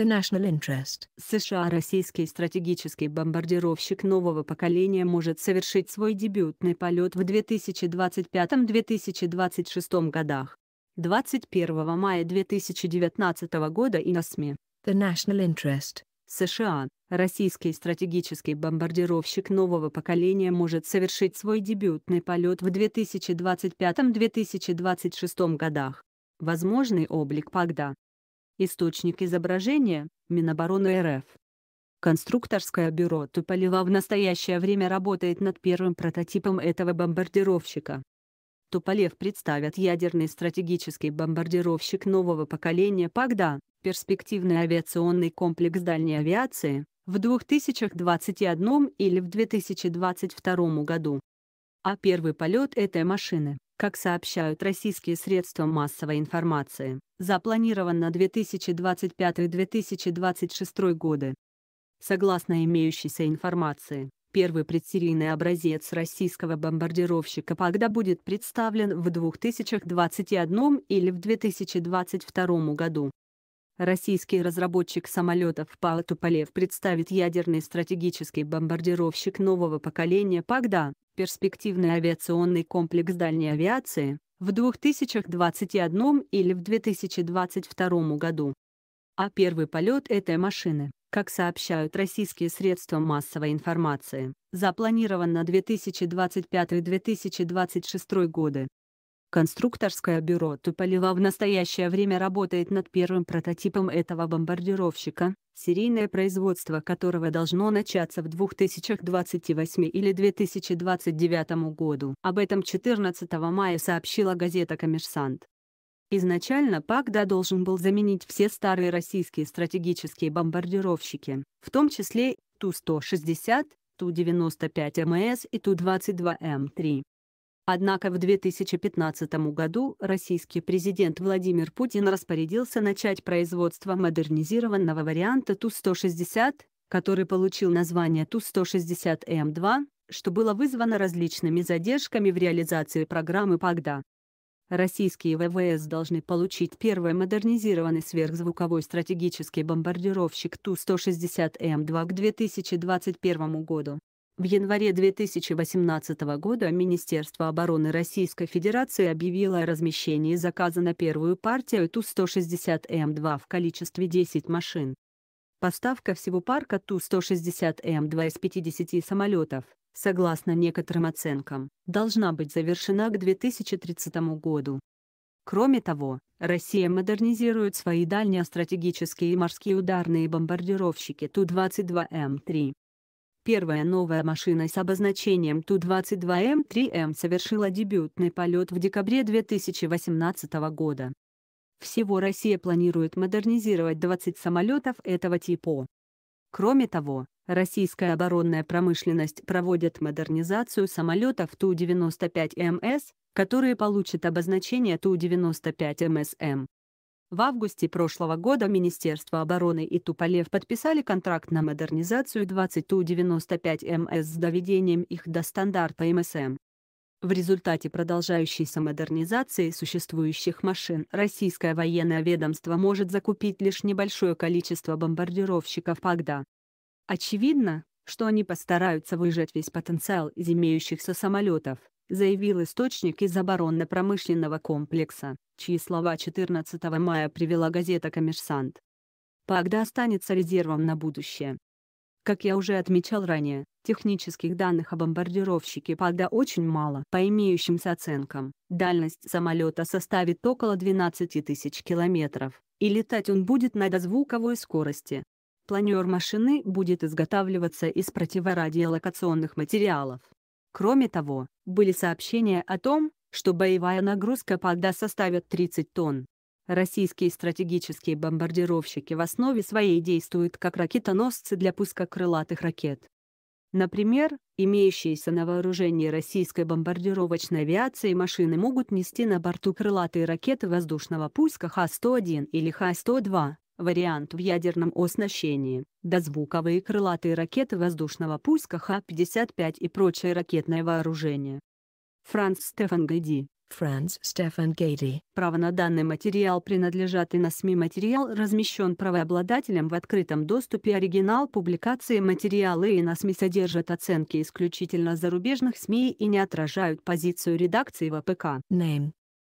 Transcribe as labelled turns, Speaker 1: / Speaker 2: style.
Speaker 1: The National Interest. США российский стратегический бомбардировщик нового поколения может совершить свой дебютный полет в 2025-2026 годах. 21 мая 2019 года и на СМИ. The National Interest. США. Российский стратегический бомбардировщик нового поколения может совершить свой дебютный полет в 2025-2026 годах. Возможный облик ПАГДА. Источник изображения – Минобороны РФ. Конструкторское бюро Туполева в настоящее время работает над первым прототипом этого бомбардировщика. Туполев представят ядерный стратегический бомбардировщик нового поколения «Пагда», перспективный авиационный комплекс дальней авиации, в 2021 или в 2022 году. А первый полет этой машины как сообщают российские средства массовой информации, запланирован на 2025-2026 годы. Согласно имеющейся информации, первый предсерийный образец российского бомбардировщика Пагда будет представлен в 2021 или в 2022 году. Российский разработчик самолетов Пал Туполев представит ядерный стратегический бомбардировщик нового поколения «Пагда», перспективный авиационный комплекс дальней авиации, в 2021 или в 2022 году. А первый полет этой машины, как сообщают российские средства массовой информации, запланирован на 2025-2026 годы. Конструкторское бюро Туполева в настоящее время работает над первым прототипом этого бомбардировщика, серийное производство которого должно начаться в 2028 или 2029 году. Об этом 14 мая сообщила газета «Коммерсант». Изначально ПАКДА должен был заменить все старые российские стратегические бомбардировщики, в том числе Ту-160, Ту-95МС и Ту-22М3. Однако в 2015 году российский президент Владимир Путин распорядился начать производство модернизированного варианта Ту-160, который получил название Ту-160М2, эм что было вызвано различными задержками в реализации программы ПАГДА. Российские ВВС должны получить первый модернизированный сверхзвуковой стратегический бомбардировщик Ту-160М2 эм к 2021 году. В январе 2018 года Министерство обороны Российской Федерации объявило о размещении заказа на первую партию Ту-160М2 эм в количестве 10 машин. Поставка всего парка Ту-160М2 эм из 50 самолетов, согласно некоторым оценкам, должна быть завершена к 2030 году. Кроме того, Россия модернизирует свои дальние стратегические и морские ударные бомбардировщики Ту-22М3. Первая новая машина с обозначением Ту-22М3М совершила дебютный полет в декабре 2018 года. Всего Россия планирует модернизировать 20 самолетов этого типа. Кроме того, российская оборонная промышленность проводит модернизацию самолетов Ту-95МС, которые получат обозначение Ту-95МСМ. В августе прошлого года Министерство обороны и Туполев подписали контракт на модернизацию 20 Ту-95МС с доведением их до стандарта МСМ. В результате продолжающейся модернизации существующих машин российское военное ведомство может закупить лишь небольшое количество бомбардировщиков «Агда». Очевидно, что они постараются выжать весь потенциал из имеющихся самолетов заявил источник из оборонно-промышленного комплекса, чьи слова 14 мая привела газета «Коммерсант». Пагда останется резервом на будущее. Как я уже отмечал ранее, технических данных о бомбардировщике Пагда очень мало. По имеющимся оценкам, дальность самолета составит около 12 тысяч километров, и летать он будет на дозвуковой скорости. Планер машины будет изготавливаться из противорадиолокационных материалов. Кроме того, были сообщения о том, что боевая нагрузка ПАДА составит 30 тонн. Российские стратегические бомбардировщики в основе своей действуют как ракетоносцы для пуска крылатых ракет. Например, имеющиеся на вооружении российской бомбардировочной авиации машины могут нести на борту крылатые ракеты воздушного пуска Х-101 или Х-102, Вариант в ядерном оснащении, дозвуковые крылатые ракеты воздушного пуска Х-55 и прочее ракетное вооружение. Франц Стефан Гайди Франц Стефан Гейди. Право на данный материал принадлежат и на СМИ материал размещен правообладателем в открытом доступе оригинал публикации материалы и на СМИ содержат оценки исключительно зарубежных СМИ и не отражают позицию редакции ВПК. Name